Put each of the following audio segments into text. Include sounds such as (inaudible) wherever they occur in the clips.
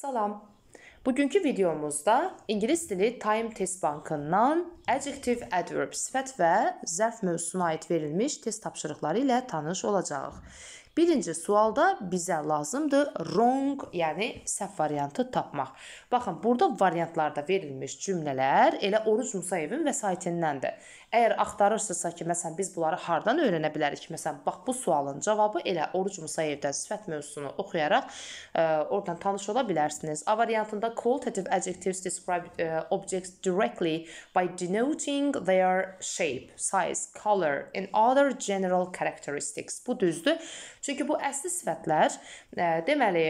Salam. Bugünkü videomuzda İngilis dili Time Test Bankından adjective, adverb, sifət və zərf mövzusuna aid verilmiş test tapşırıqları ilə tanış olacağıq. Birinci sualda bizə lazımdır wrong, yəni səhv variantı tapmaq. Baxın, burada variantlarda verilmiş cümlələr elə Oruc Musayevin vəsaitindəndir. Əgər axtarırsınızsa ki, məsələn biz bunları hardan öyrənə bilərik? Məsələn, bax bu sualın cavabı elə Oruc Musayevdən sifət mövzusunu oxuyaraq ə, e, oradan tanış ola bilərsiniz. A variantında qualitative adjectives describe ə, e, objects directly by denoting their shape, size, color and other general characteristics. Bu düzdür. Çünki bu əsli sifətlər ə, e, deməli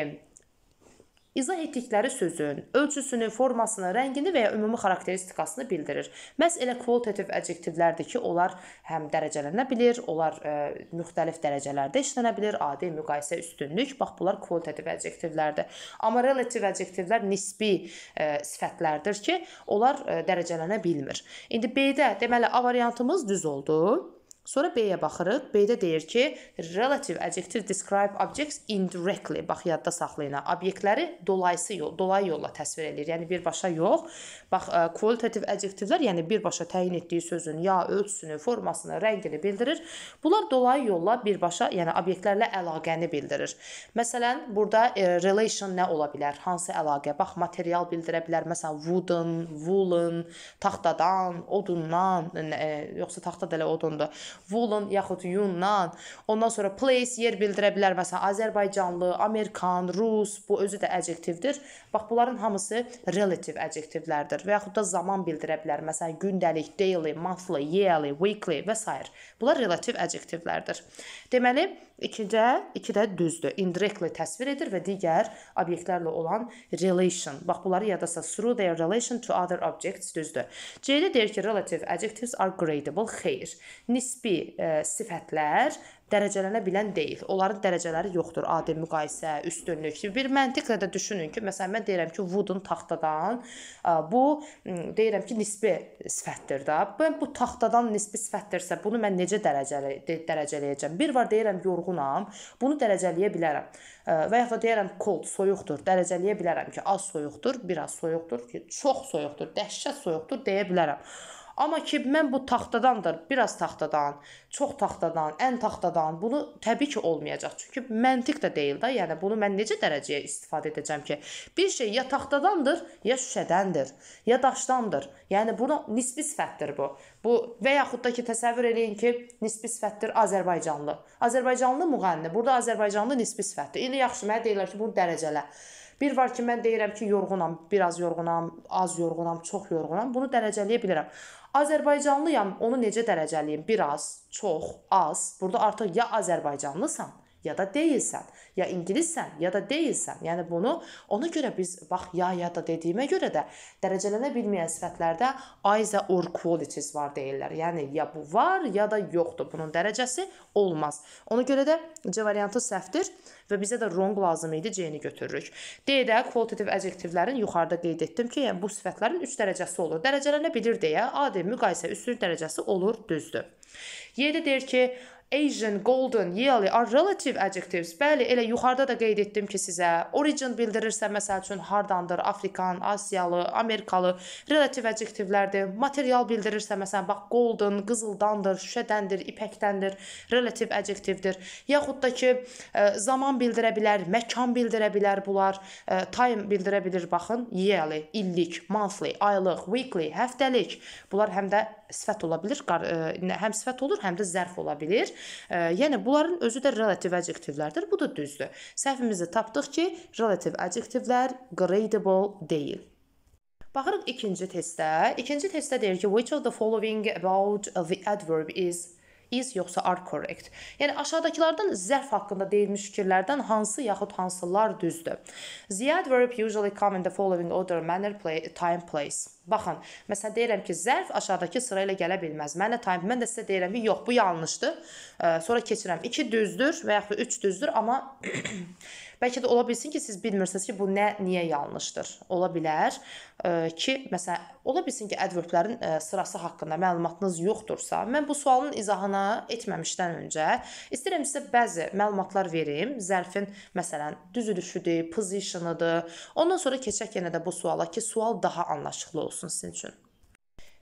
izah etdikləri sözün ölçüsünü, formasını, rəngini və ya ümumi xarakteristikasını bildirir. Məs elə qualitative adjektivlərdir ki, onlar həm dərəcələnə bilir, onlar ə, e, müxtəlif dərəcələrdə işlənə bilir, adi, müqayisə, üstünlük, bax bunlar qualitative adjektivlərdir. Amma relative adjektivlər nisbi ə, e, sifətlərdir ki, onlar ə, dərəcələnə bilmir. İndi B-də deməli A variantımız düz oldu. Sonra B-yə baxırıq. B-də deyir ki, relative adjective describe objects indirectly. Bax yadda saxlayın. Obyektləri dolayısı yol, dolayı yolla təsvir eləyir. Yəni birbaşa yox. Bax qualitative adjectivelər, yəni birbaşa təyin etdiyi sözün ya ölçüsünü, formasını, rəngini bildirir. Bunlar dolayı yolla birbaşa, yəni obyektlərlə əlaqəni bildirir. Məsələn, burada e, relation nə ola bilər? Hansı əlaqə? Bax material bildirə bilər. Məsələn, wooden, woolen, taxtadan, odundan, e, yoxsa taxta da elə odundur Woolen yaxud Yunnan. Ondan sonra place yer bildirə bilər. Məsələn, Azərbaycanlı, Amerikan, Rus, bu özü də adjektivdir. Bax bunların hamısı relative adjektivlərdir və yaxud da zaman bildirə bilər. Məsələn, gündəlik, daily, monthly, yearly, weekly və s. Bunlar relative adjektivlərdir. Deməli, İkincə, iki də düzdür. Indirectly təsvir edir və digər obyektlərlə olan relation. Bax bunları yada sal. Through their relation to other objects düzdür. C-də deyir ki, relative adjectives are gradable. Xeyr. Nisbi ə, e, sifətlər dərəcələnə bilən deyil. Onların dərəcələri yoxdur. Adil müqayisə, üstünlük. Bir məntiqlə də düşünün ki, məsələn mən deyirəm ki, Wood'un taxtadan e, bu deyirəm ki, nisbi sifətdir da. Mən bu taxtadan nisbi sifətdirsə, bunu mən necə dərəcəli dərəcələyəcəm? Bir var deyirəm yorğunam, bunu dərəcələyə bilərəm. E, və ya da deyirəm cold soyuqdur, dərəcələyə bilərəm ki, az soyuqdur, biraz soyuqdur, ki çox soyuqdur, dəhşət soyuqdur deyə bilərəm. Amma ki mən bu taxtadan da, biraz taxtadan, çox taxtadan, ən taxtadan bunu təbii ki olmayacaq. Çünki məntiq də deyil də. Yəni bunu mən necə dərəcəyə istifadə edəcəm ki? Bir şey ya taxtadandır, ya şüşədəndir, ya daşdandır. Yəni buna nisbi sifətdir bu. Bu və yaxud da ki təsəvvür eləyin ki, nisbi sifətdir Azərbaycanlı. Azərbaycanlı müğənni. Burada Azərbaycanlı nisbi sifətdir. İndi yaxşı mənə deyirlər ki, bunu dərəcələ. Bir var ki, mən deyirəm ki, yorğunam, biraz yorğunam, az yorğunam, çox yorğunam. Bunu dərəcələyə bilərəm. Azərbaycanlıyam, onu necə dərəcəliyim? Bir az, çox, az. Burada artıq ya azərbaycanlısan, ya da deyilsən. Ya ingilissən, ya da deyilsən. Yəni bunu ona görə biz bax ya ya da dediyimə görə də dərəcələnə bilməyən sifətlərdə either or qualities var deyirlər. Yəni ya bu var, ya da yoxdur. Bunun dərəcəsi olmaz. Ona görə də C variantı səhvdir və bizə də wrong lazım idi, C-ni götürürük. D-də qualitative adjektivlərin yuxarıda qeyd etdim ki, yəni bu sifətlərin 3 dərəcəsi olur. Dərəcələnə bilir deyə AD müqayisə üstün dərəcəsi olur, düzdür. Y-də deyir ki, Asian, golden, yearly are relative adjectives. Bəli, elə yuxarıda da qeyd etdim ki, sizə origin bildirirsə, məsəl üçün hardandır, Afrikan, Asiyalı, Amerikalı relative adjectivlərdir. Material bildirirsə, məsələn, bax golden, qızıldandır, şüşədəndir, ipəkdəndir, relative adjectivdir. Yaxud da ki, e, zaman bildirə bilər, məkan bildirə bilər bunlar. E, time bildirə bilir baxın, yearly, illik, monthly, aylıq, weekly, həftəlik. Bunlar həm də sifət ola bilər, e, həm sifət olur, həm də zərf ola bilər. E, yəni bunların özü də relativ adjektivlərdir. Bu da düzdür. Səhvimizi tapdıq ki, relativ adjektivlər gradable deyil. Baxırıq ikinci testə. İkinci testdə deyir ki, which of the following about the adverb is is yoxsa are correct. Yəni aşağıdakılardan zərf haqqında deyilmiş fikirlərdən hansı yaxud hansılar düzdür? The adverb usually come in the following order: manner, play, time, place. Baxın, məsələn deyirəm ki, zərf aşağıdakı sıra ilə gələ bilməz. Mənə time, mən də sizə deyirəm ki, yox, bu yanlışdır. Sonra keçirəm 2 düzdür və yaxud 3 düzdür, amma (clears throat) Bəlkə də ola bilsin ki, siz bilmirsiniz ki, bu nə, niyə yanlışdır. Ola bilər e, ki, məsələn, ola bilsin ki, adverblərin e, sırası haqqında məlumatınız yoxdursa, mən bu sualın izahına etməmişdən öncə istəyirəm sizə bəzi məlumatlar verim. Zərfin məsələn düzülüşüdür, position-ıdır. Ondan sonra keçək yenə də bu suala ki, sual daha anlaşılır olsun sizin üçün.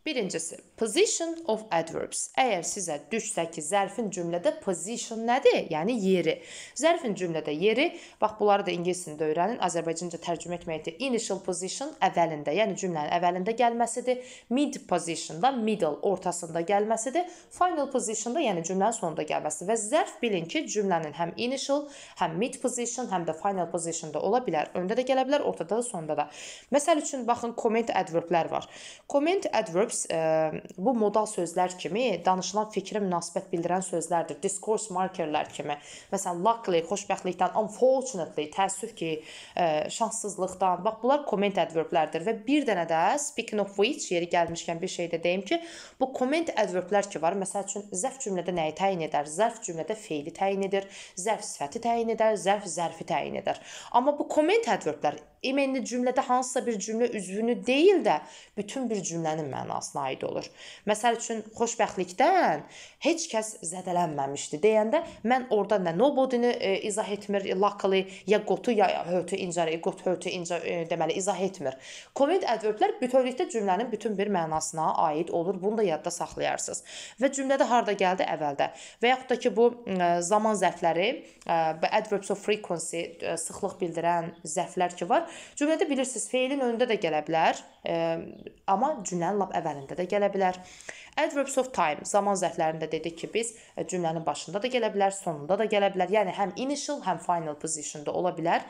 Birincisi, position of adverbs. Əgər sizə düşsə ki, zərfin cümlədə position nədir? Yəni yeri. Zərfin cümlədə yeri, bax bunları da ingilis dilində öyrənin. Azərbaycanca tərcümə etməkdir. Initial position əvvəlində, yəni cümlənin əvvəlində gəlməsidir. Mid positionda, middle ortasında gəlməsidir. Final positionda, yəni cümlənin sonunda gəlməsidir. Və zərf bilin ki, cümlənin həm initial, həm mid position, həm də final positionda ola bilər. Öndə də gələ bilər, ortada da, sonda da. Məsəl üçün baxın, comment adverblər var. Comment adverbs Discourse ə, e, bu modal sözlər kimi danışılan fikrə münasibət bildirən sözlərdir. Discourse markerlər kimi. Məsələn, luckily xoşbəxtlikdən, unfortunately təəssüf ki, ə, e, şanssızlıqdan. Bax bunlar comment adverblərdir və bir dənə də speaking of which yeri gəlmişkən bir şey də deyim ki, bu comment adverblər ki var. Məsəl üçün zərf cümlədə nəyi təyin edər? Zərf cümlədə feili təyin edir, zərf sifəti təyin edər, zərf zərfi təyin edər. Amma bu comment adverblər imenli cümlədə hansısa bir cümlə üzvünü deyil də bütün bir cümlənin mənasına aid olur. Məsəl üçün xoşbəxtlikdən heç kəs zədələnməmişdi deyəndə mən orada nə nobody-ni e, izah etmir, luckily ya gotu ya hörtü incəri, got hörtü incə e, deməli izah etmir. Comment adverblər bütövlükdə cümlənin bütün bir mənasına aid olur. Bunu da yadda saxlayarsınız. Və cümlədə harda gəldi əvvəldə və yaxud da ki bu e, zaman zərfləri, e, adverbs of frequency e, sıxlıq bildirən zərflər ki var, Cümlədə bilirsiniz, feilin önündə də gələ bilər, e, amma cümlənin lap əvvəlində də gələ bilər. Adverbs of time zaman zərflərində dedik ki, biz e, cümlənin başında da gələ bilər, sonunda da gələ bilər. Yəni həm initial, həm final positionda ola bilər.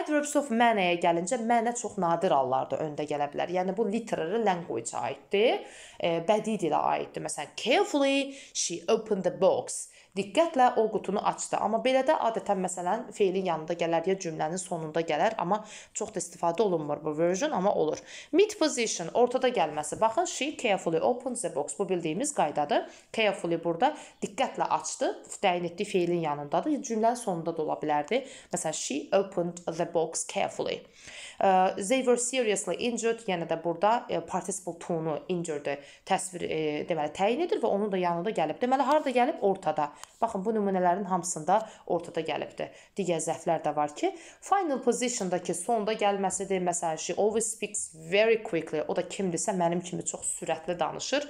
Adverbs of mənəyə gəlincə mənə çox nadir hallarda öndə gələ bilər. Yəni bu literary language-a aiddir, e, bədii dilə aiddir. Məsələn, carefully she opened the box Diqqətlə o qutunu açdı. Amma belə də adətən məsələn feilin yanında gələr ya cümlənin sonunda gələr, amma çox da istifadə olunmur bu version, amma olur. Mid position ortada gəlməsi. Baxın, she carefully opens the box. Bu bildiyimiz qaydadır. Carefully burada diqqətlə açdı. Təyin etdiyi feilin yanındadır. Cümlənin sonunda da ola bilərdi. Məsələn, she opened the box carefully. Uh, they were seriously injured. Yəni də burada e, participle to-nu injured-ü təsvir e, deməli təyin edir və onun da yanında gəlib. Deməli harda gəlib? Ortada. Baxın, bu nümunələrin hamısında ortada gəlibdir. Digər zəhvlər də var ki, final position-dakı sonda gəlməsidir. Məsələn, she always speaks very quickly. O da kimdirsə mənim kimi çox sürətli danışır.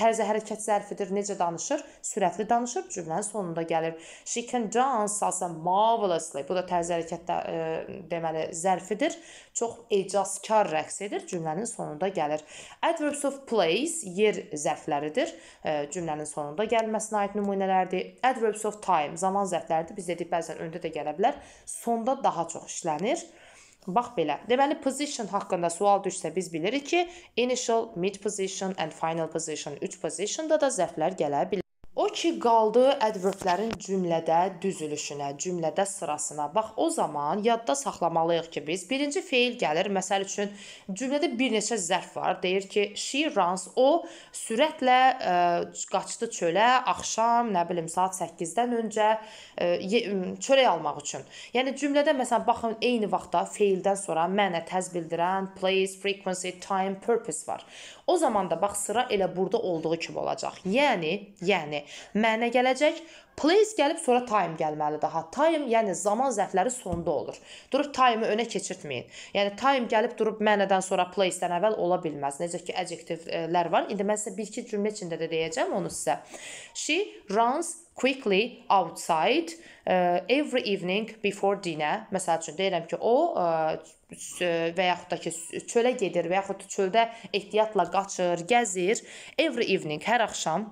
Tərzi hərəkət zərfidir. Necə danışır? Sürətli danışır. Cümlənin sonunda gəlir. She can dance also marvelously. Bu da tərzi hərəkət də, ə, deməli zərfidir. Çox ecazkar rəqs edir. Cümlənin sonunda gəlir. Adverbs of place yer zərfləridir. Cümlənin sonunda gəlməsinə aid nümunə nümunələrdir. Adverbs of time zaman zərfləridir. Biz dedik bəzən öndə də gələ bilər. Sonda daha çox işlənir. Bax belə. Deməli position haqqında sual düşsə biz bilirik ki, initial, mid position and final position 3 positionda da zərflər gələ bilər. O ki qaldı ədvörblərin cümlədə düzülüşünə, cümlədə sırasına. Bax, o zaman yadda saxlamalıyıq ki, biz birinci feil gəlir. Məsəl üçün cümlədə bir neçə zərf var. Deyir ki, she runs. O sürətlə ə, e, qaçdı çölə axşam, nə bilim, saat 8-dən öncə ə, e, çörək almaq üçün. Yəni cümlədə məsələn baxın, eyni vaxtda feildən sonra mənə təz bildirən place, frequency, time, purpose var. O zaman da bax sıra elə burada olduğu kimi olacaq. Yəni, yəni mənə gələcək. Place gəlib sonra time gəlməli daha. Time yəni zaman zərfləri sonda olur. Durub time-ı önə keçirtməyin. Yəni time gəlib durub mənədən sonra place-dən əvvəl ola bilməz. Necə ki adjektivlər var. İndi mən sizə bir-iki cümlə içində də deyəcəm onu sizə. She runs quickly outside uh, every evening before dinner. Məsəl üçün deyirəm ki, o uh, və yaxud da ki çölə gedir və yaxud çöldə ehtiyatla qaçır, gəzir. Every evening, hər axşam.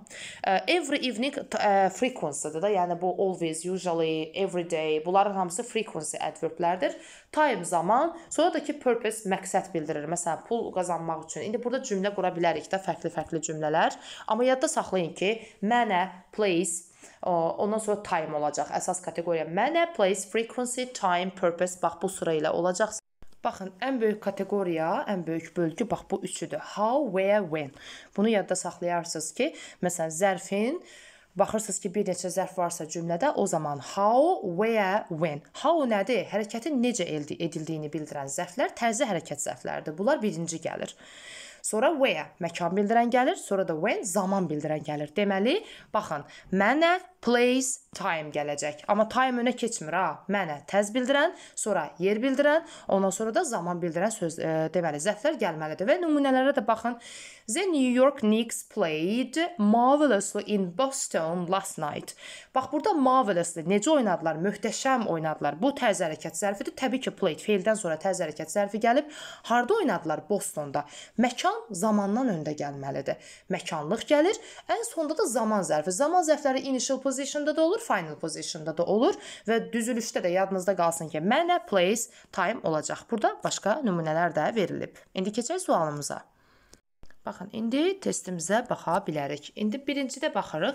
E, every evening e, frequency-dir da, yəni bu always, usually, every day. Bunların hamısı frequency adverblərdir. Time zaman, sonra da ki purpose məqsəd bildirir. Məsələn, pul qazanmaq üçün. İndi burada cümlə qura bilərik də fərqli-fərqli cümlələr. Amma yadda saxlayın ki, mənə place Ondan sonra time olacaq. Əsas kateqoriya mənə, place, frequency, time, purpose. Bax bu sıra ilə olacaq. Baxın, ən böyük kateqoriya, ən böyük bölgü bax bu üçüdür. How, where, when. Bunu yadda saxlayarsınız ki, məsələn, zərfin Baxırsınız ki, bir neçə zərf varsa cümlədə, o zaman how, where, when. How nədir? Hərəkətin necə edildiyini bildirən zərflər tərzi hərəkət zərfləridir. Bunlar birinci gəlir. Sonra where məkan bildirən gəlir, sonra da when zaman bildirən gəlir. Deməli, baxın, mənə place, time gələcək. Amma time önə keçmir ha. Mənə təz bildirən, sonra yer bildirən, ondan sonra da zaman bildirən söz e, deməli zərflər gəlməlidir. Və nümunələrə də baxın. The New York Knicks played marvelously in Boston last night. Bax burada marvelously necə oynadılar? Möhtəşəm oynadılar. Bu təz hərəkət zərfidir. Təbii ki, played feildən sonra təz hərəkət zərfi gəlib harda oynadılar? Bostonda. Məkan zamandan öndə gəlməlidir. Məkanlıq gəlir. Ən sonda da zaman zərfi. Zaman zərfləri initial positionda da olur, final positionda da olur və düzülüşdə də yadınızda qalsın ki, mənə place, time olacaq. Burada başqa nümunələr də verilib. İndi keçək sualımıza. Baxın, indi testimizə baxa bilərik. İndi birincidə baxırıq.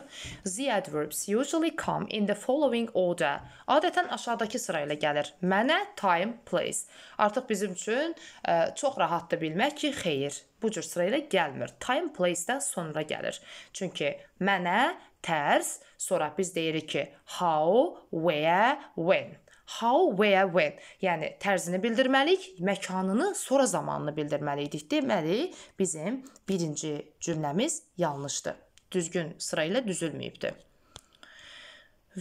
The adverbs usually come in the following order. Adətən aşağıdakı sıra ilə gəlir. Mənə, time, place. Artıq bizim üçün ə, e, çox rahatdır bilmək ki, xeyr, bu cür sıra ilə gəlmir. Time, place də sonra gəlir. Çünki mənə tərs, sonra biz deyirik ki, how, where, when. How, where, when. Yəni tərzini bildirməliyik, məkanını, sonra zamanını bildirməliydik. Deməli, bizim birinci cümləmiz yanlışdır. Düzgün sıra ilə düzülməyibdi.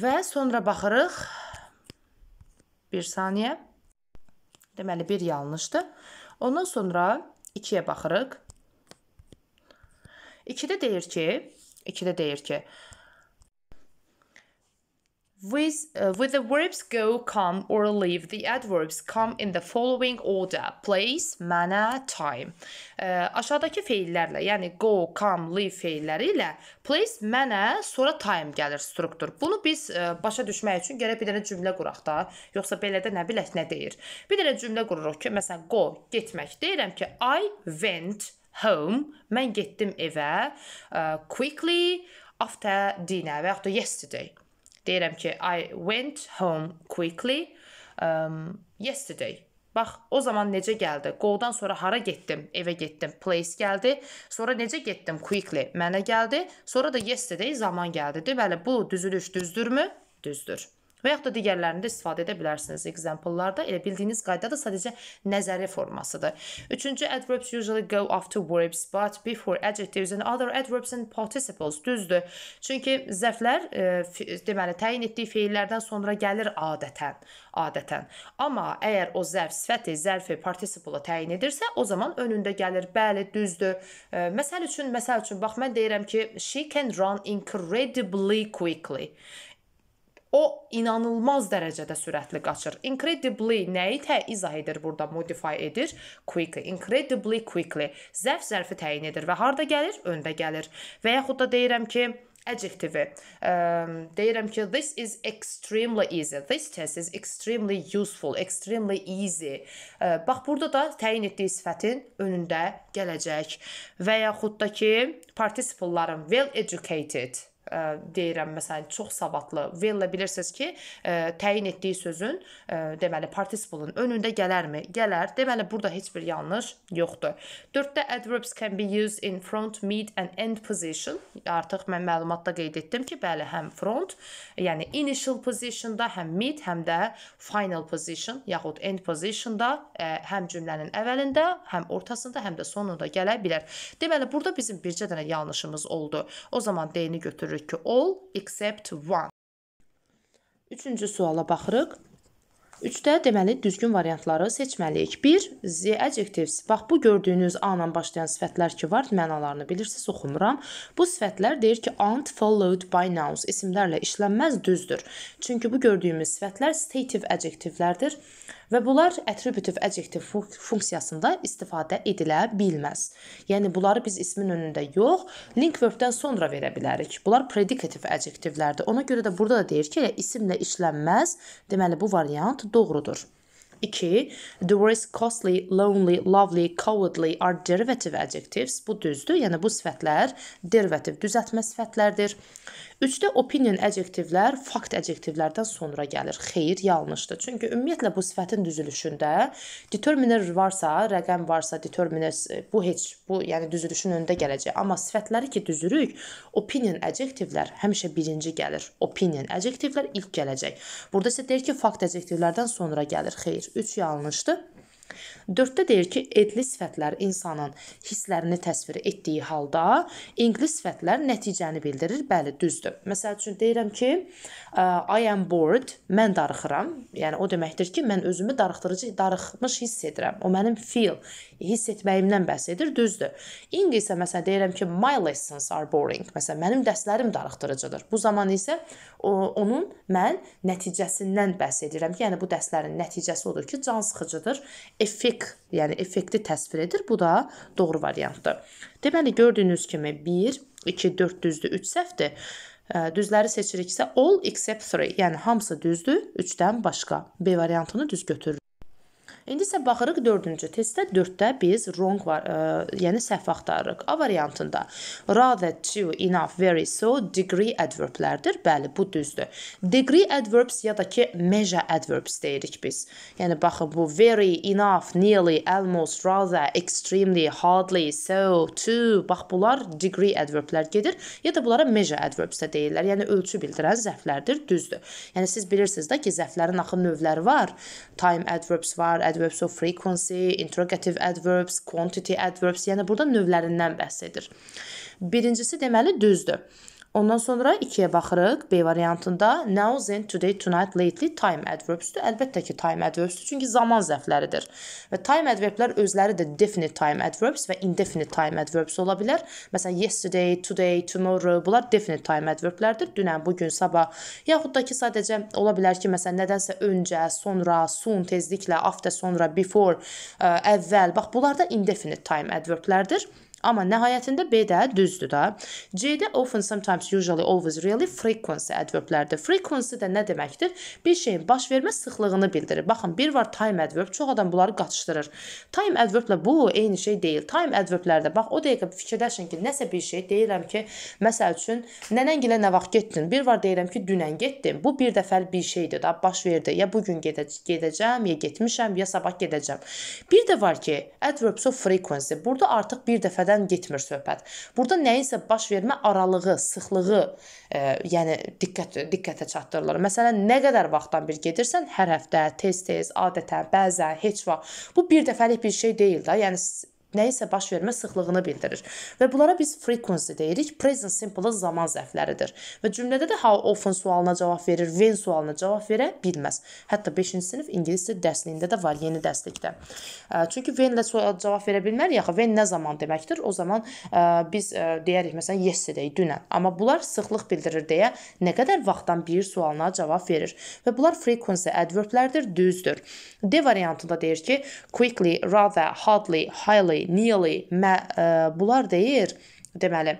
Və sonra baxırıq. Bir saniyə. Deməli, bir yanlışdır. Ondan sonra 2-yə baxırıq. 2-də deyir ki, 2-də deyir ki, With, uh, with the verbs go, come, or leave, the adverbs come in the following order. Place, manner, time. Ə, uh, aşağıdakı feillərlə, yəni go, come, leave feilləri ilə place, manner, sonra time gəlir struktur. Bunu biz ə, e, başa düşmək üçün gərək bir dənə cümlə quraq da, yoxsa belə də nə bilək nə deyir. Bir dənə cümlə qururuq ki, məsələn go getmək. Deyirəm ki, I went home. Mən getdim evə uh, quickly after dinner və yaxud da yesterday. Deyirəm ki, I went home quickly um, yesterday. Bax, o zaman necə gəldi? Go-dan sonra hara getdim? Evə getdim. Place gəldi. Sonra necə getdim? Quickly mənə gəldi. Sonra da yesterday zaman gəldi. Deməli bu düzülüş düzdürmü? Düzdür. Və yaxud da digərlərini də istifadə edə bilərsiniz example-larda. Elə bildiyiniz qaydada sadəcə nəzəri formasıdır. Üçüncü adverbs usually go after verbs but before adjectives and other adverbs and participles. Düzdür. Çünki zərflər e, deməli təyin etdiyi feillərdən sonra gəlir adətən, adətən. Amma əgər o zərf sifəti, zərfi participle təyin edirsə, o zaman önündə gəlir. Bəli, düzdür. E, məsəl üçün, məsəl üçün bax mən deyirəm ki, she can run incredibly quickly. O inanılmaz dərəcədə sürətli qaçır. Incredibly nəyi tə izah edir burada, modify edir? Quickly, incredibly quickly. Zərf zərfi təyin edir və harda gəlir? Öndə gəlir. Və yaxud da deyirəm ki, adjektivi. Um, ehm, deyirəm ki, this is extremely easy. This test is extremely useful, extremely easy. Uh, bax burada da təyin etdiyi sifətin önündə gələcək. Və yaxud da ki, participle-ların well educated deyirəm məsələn çox savadlı. Vella bilirsiniz ki, təyin etdiyi sözün deməli participle-ın önündə gələrmi? Gələr. Deməli burada heç bir yanlış yoxdur. 4-də adverbs can be used in front, mid and end position. Artıq mən məlumatda qeyd etdim ki, bəli, həm front, yəni initial positionda, həm mid, həm də final position yaxud end positionda, həm cümlənin əvvəlində, həm ortasında, həm də sonunda gələ bilər. Deməli burada bizim bircə dənə yanlışımız oldu. O zaman D-ni götürürük görürük ki, all except one. Üçüncü suala baxırıq. Üçdə deməli düzgün variantları seçməliyik. 1. The adjectives. Bax bu gördüyünüz a ilə başlayan sifətlər ki var, mənalarını bilirsiniz, oxumuram. Bu sifətlər deyir ki, aren't followed by nouns. İsimlərlə işlənməz düzdür. Çünki bu gördüyümüz sifətlər stative adjectivelərdir və bunlar attributiv adjektiv funksiyasında istifadə edilə bilməz. Yəni bunları biz ismin önündə yox, link verb-dən sonra verə bilərik. Bunlar predikativ adjektivlərdir. Ona görə də burada da deyir ki, elə isimlə işlənməz. Deməli bu variant doğrudur. 2. The words costly, lonely, lovely, cowardly are derivative adjectives. Bu düzdür. Yəni bu sifətlər derivativ düzəltmə sifətlərdir. 3-də opinion adjektivlər fakt adjektivlərdən sonra gəlir. Xeyir yanlışdır. Çünki ümumiyyətlə bu sifətin düzülüşündə determiner varsa, rəqəm varsa, determiners e, bu heç bu yəni düzülüşün önündə gələcək. Amma sifətləri ki düzürük, opinion adjektivlər həmişə birinci gəlir. Opinion adjektivlər ilk gələcək. Burada isə deyir ki, fakt adjektivlərdən sonra gəlir. Xeyir 3 yanlışdır. Dörddə deyir ki, edli sifətlər insanın hisslərini təsvir etdiyi halda ingilis sifətlər nəticəni bildirir. Bəli, düzdür. Məsəl üçün deyirəm ki, I am bored, mən darıxıram. Yəni o deməkdir ki, mən özümü darıxdırıcı, darıxmış hiss edirəm. O mənim feel, hiss etməyimdən bəhs edir, düzdür. İngiliscə məsələn deyirəm ki, my lessons are boring. Məsələn, mənim dərslərim darıxdırıcıdır. Bu zaman isə o, onun mən nəticəsindən bəhs edirəm ki, yəni bu dərslərin nəticəsi odur ki, can sıxıcıdır effek, yəni effekti təsvir edir. Bu da doğru variantdır. Deməli gördüyünüz kimi 1, 2, 4 düzdür, 3 səhvdir. Düzləri seçiriksə all except 3, yəni hamısı düzdür, 3-dən başqa. B variantını düz götürürük. İndi isə baxırıq 4-cü testdə 4-də biz wrong var, ə, e, yəni səhv axtarırıq. A variantında rather, too, enough, very, so degree adverblərdir. Bəli, bu düzdür. Degree adverbs ya da ki measure adverbs deyirik biz. Yəni baxın bu very, enough, nearly, almost, rather, extremely, hardly, so, too, bax bunlar degree adverblər gedir ya da bunlara measure adverbs də deyirlər. Yəni ölçü bildirən zərflərdir, düzdür. Yəni siz bilirsiniz də ki, zərflərin axı növləri var. Time adverbs var, adverbs adverbs of frequency, interrogative adverbs, quantity adverbs, yəni burada növlərindən bəhs edir. Birincisi deməli düzdür. Ondan sonra 2-yə baxırıq. B variantında now, then, today, tonight, lately time adverbsdür. Əlbəttə ki, time adverbsdür, çünki zaman zərfləridir. Və time adverblər özləri də definite time adverbs və indefinite time adverbs ola bilər. Məsələn, yesterday, today, tomorrow bunlar definite time adverblərdir. Dünən, bu gün, sabah. Yaxud da ki, sadəcə ola bilər ki, məsələn, nədənsə öncə, sonra, soon tezliklə, after sonra, before, ə, əvvəl. Bax, bunlar da indefinite time adverblərdir. Amma nəhayətində B də düzdür da. C-də often, sometimes, usually, always, really frequency adverblərdir. Frequency də nə deməkdir? Bir şeyin baş vermə sıxlığını bildirir. Baxın, bir var time adverb, çox adam bunları qaçışdırır. Time adverblə bu eyni şey deyil. Time adverblərdə bax o dəqiqə fikirləşin ki, nəsə bir şey deyirəm ki, məsəl üçün nənəngilə nə vaxt getdin? Bir var deyirəm ki, dünən getdim. Bu bir dəfəlik bir şeydir da, baş verdi. Ya bu gün gedə gedəcəm, ya getmişəm, ya sabah gedəcəm. Bir də var ki, adverbs of frequency. Burada artıq bir dəfə etmədən getmir söhbət. Burada nəyisə baş vermə aralığı, sıxlığı, e, yəni diqqət diqqətə çatdırılır. Məsələn, nə qədər vaxtdan bir gedirsən, hər həftə, tez-tez, adətən, bəzən, heç vaxt. Bu bir dəfəlik bir şey deyil də. Yəni nəyisə baş vermə sıxlığını bildirir. Və bunlara biz frequency deyirik. Present simple zaman zərfləridir. Və cümlədə də how often sualına cavab verir, when sualına cavab verə bilməz. Hətta 5-ci sinif ingiliscə dərsliyində də var, yeni dərslikdə. Çünki when ilə suala cavab verə bilmər, yaxı when nə zaman deməkdir? O zaman biz deyərik məsələn yesterday, dünən. Amma bunlar sıxlıq bildirir deyə nə qədər vaxtdan bir sualına cavab verir. Və bunlar frequency adverblərdir, düzdür. D variantında deyir ki, quickly, rather, hardly, highly Neely, Neely, bunlar deyir, deməli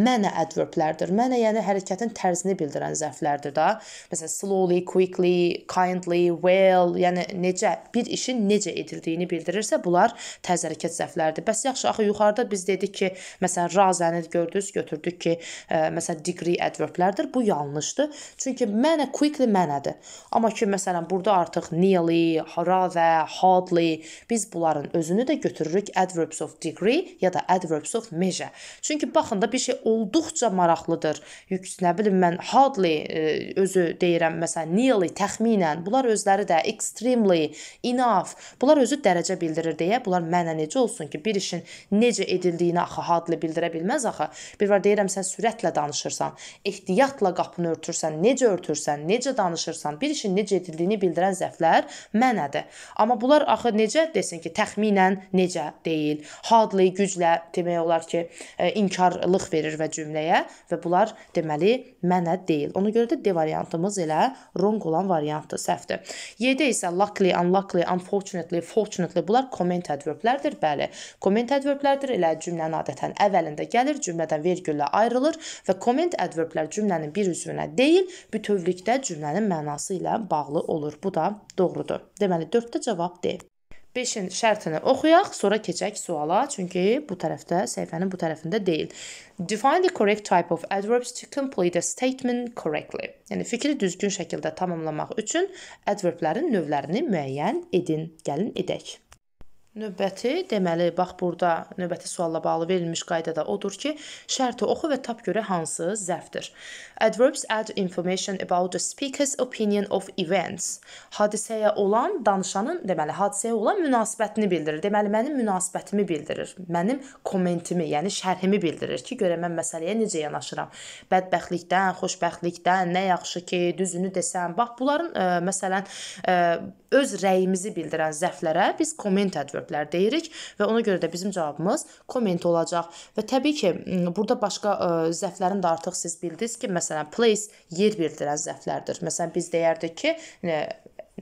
Mənə adverblərdir. Mənə yəni hərəkətin tərzini bildirən zərflərdir da. Məsələn, slowly, quickly, kindly, well, yəni necə bir işin necə edildiyini bildirirsə, bunlar tərz hərəkət zərfləridir. Bəs yaxşı, axı yuxarıda biz dedik ki, məsələn, razəni gördünüz, götürdük ki, ə, e, məsələn, degree adverblərdir. Bu yanlışdır. Çünki mənə quickly mənədir. Amma ki, məsələn, burada artıq nearly, rather, hardly biz bunların özünü də götürürük adverbs of degree ya da adverbs of measure. Çünki baxın da bir şey olduqca maraqlıdır. Yüks, nə bilim mən hardly ə, e, özü deyirəm məsələn nearly təxminən, bunlar özləri də extremely, enough, bunlar özü dərəcə bildirir deyə bunlar mənə necə olsun ki, bir işin necə edildiyini axı hardly bildirə bilməz axı. Bir var deyirəm sən sürətlə danışırsan, ehtiyatla qapını örtürsən, necə örtürsən, necə danışırsan, bir işin necə edildiyini bildirən zəflər mənədir. Amma bunlar axı necə desin ki, təxminən necə deyil. Hardly güclə demək olar ki, e, inkarlıq verir verir və cümləyə və bunlar deməli mənə deyil. Ona görə də D variantımız elə wrong olan variantdır, səhvdir. 7 isə luckily, unluckily, unfortunately, fortunately bunlar comment adverblərdir, bəli. Comment adverblərdir, elə cümlənin adətən əvvəlində gəlir, cümlədən vergüllə ayrılır və comment adverblər cümlənin bir üzvünə deyil, bütövlükdə cümlənin mənası ilə bağlı olur. Bu da doğrudur. Deməli 4-də cavab D. 5-in şərtini oxuyaq, sonra keçək suala, çünki bu tərəfdə, səhifənin bu tərəfində deyil. Define the correct type of adverbs to complete a statement correctly. Yəni fikri düzgün şəkildə tamamlamaq üçün adverblərin növlərini müəyyən edin. Gəlin edək. Növbəti, deməli, bax burada növbəti sualla bağlı verilmiş qaydada odur ki, şərti oxu və tap görə hansı zərfdir. Adverbs add information about the speaker's opinion of events. Hadisəyə olan danışanın, deməli, hadisəyə olan münasibətini bildirir. Deməli, mənim münasibətimi bildirir. Mənim kommentimi, yəni şərhimi bildirir ki, görə mən məsələyə necə yanaşıram. Bədbəxtlikdən, xoşbəxtlikdən, nə yaxşı ki, düzünü desəm. Bax, bunların ə, e, məsələn, ə, e, öz rəyimizi bildirən zəflərə biz comment adverblər deyirik və ona görə də bizim cavabımız comment olacaq. Və təbii ki, burada başqa ə, e, zəflərin də artıq siz bildiniz ki, məsələn place yer bildirən zəflərdir. Məsələn biz deyərdik ki, e,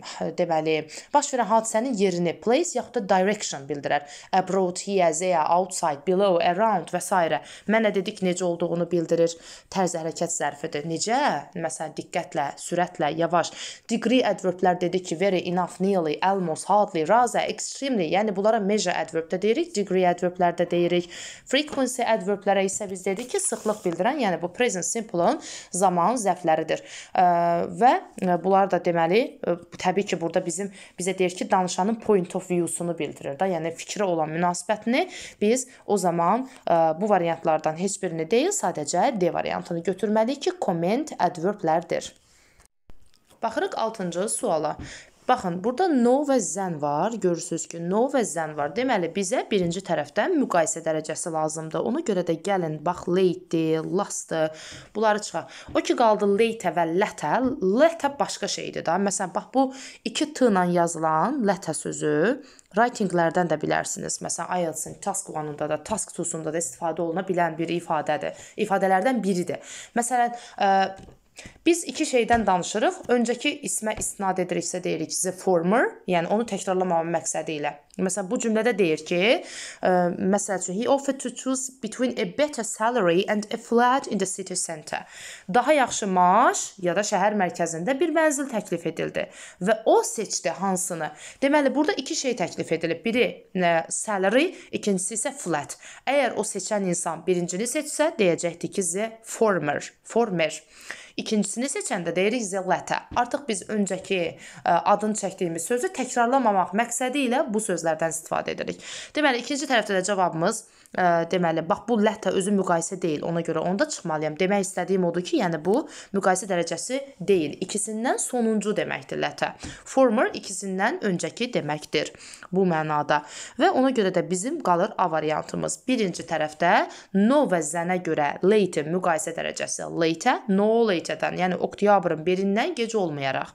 Hə, deməli, baş verən hadisənin yerini, place yaxud da direction bildirər. Abroad, here, there, outside, below, around və s. Mənə dedik necə olduğunu bildirir. Tərz hərəkət zərfidir. Necə? Məsələn, diqqətlə, sürətlə, yavaş. Degree adverblər dedi ki, very, enough, nearly, almost, hardly, rather, extremely. Yəni bunlara measure adverbdə deyirik, degree adverblərdə deyirik. Frequency adverblərə isə biz dedik ki, sıxlıq bildirən, yəni bu present simple-ın zaman zərfləridir. Və bunlar da deməli təbii ki, burada bizim bizə deyir ki, danışanın point of view-sunu bildirir da, yəni fikrə olan münasibətini biz o zaman ə, e, bu variantlardan heç birini deyil, sadəcə D variantını götürməliyik ki, comment adverblərdir. Baxırıq 6-cı suala. Baxın, burada no və zən var. Görürsüz ki, no və zən var. Deməli, bizə birinci tərəfdən müqayisə dərəcəsi lazımdır. Ona görə də gəlin, bax, late-dir, last-dır. Bunları çıxar. O ki, qaldı late və lətə. Lətə başqa şeydir da. Məsələn, bax, bu 2 t ilə yazılan lətə sözü writinglərdən də bilərsiniz. Məsələn, IELTS-in task 1-unda da, task 2-sunda da istifadə oluna bilən bir ifadədir. İfadələrdən biridir. Məsələn, ə, Biz iki şeydən danışırıq. Öncəki ismə istinad ediriksə deyirik the former, yəni onu təkrarlamağın məqsədi ilə. Məsələn, bu cümlədə deyir ki, ə, e, məsəl üçün he offered to choose between a better salary and a flat in the city center. Daha yaxşı maaş ya da şəhər mərkəzində bir mənzil təklif edildi və o seçdi hansını. Deməli, burada iki şey təklif edilib. Biri ə, e, salary, ikincisi isə flat. Əgər o seçən insan birincini seçsə, deyəcəkdi ki, the former, former. İkincisini seçəndə deyirik zillətə. Artıq biz öncəki ə, e, adını çəkdiyimiz sözü təkrarlamamaq məqsədi ilə bu sözlərdən istifadə edirik. Deməli, ikinci tərəfdə də cavabımız ə, e, deməli, bax bu lətə özü müqayisə deyil. Ona görə onda çıxmalıyam. Demək istədiyim odur ki, yəni bu müqayisə dərəcəsi deyil. İkisindən sonuncu deməkdir lətə. Former ikisindən öncəki deməkdir bu mənada. Və ona görə də bizim qalır A variantımız. Birinci tərəfdə no və zənə görə later müqayisə dərəcəsi later, no later gecədən, yəni oktyabrın 1-dən gec olmayaraq.